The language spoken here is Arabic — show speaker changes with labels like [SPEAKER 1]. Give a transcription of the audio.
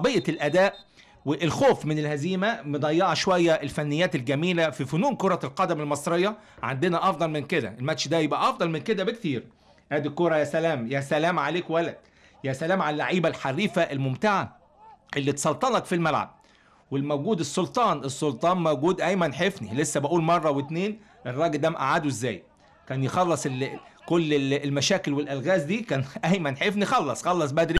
[SPEAKER 1] عصبية الأداء والخوف من الهزيمة مضيعة شوية الفنيات الجميلة في فنون كرة القدم المصرية عندنا أفضل من كده الماتش ده يبقى أفضل من كده بكثير أدي الكرة يا سلام يا سلام عليك ولد يا سلام على اللعيبة الحريفة الممتعة اللي تسلطنك في الملعب والموجود السلطان السلطان موجود أيمن حفني لسه بقول مرة واتنين الراجل ده مقعده ازاي كان يخلص كل المشاكل والألغاز دي كان أيمن حفني خلص خلص بدري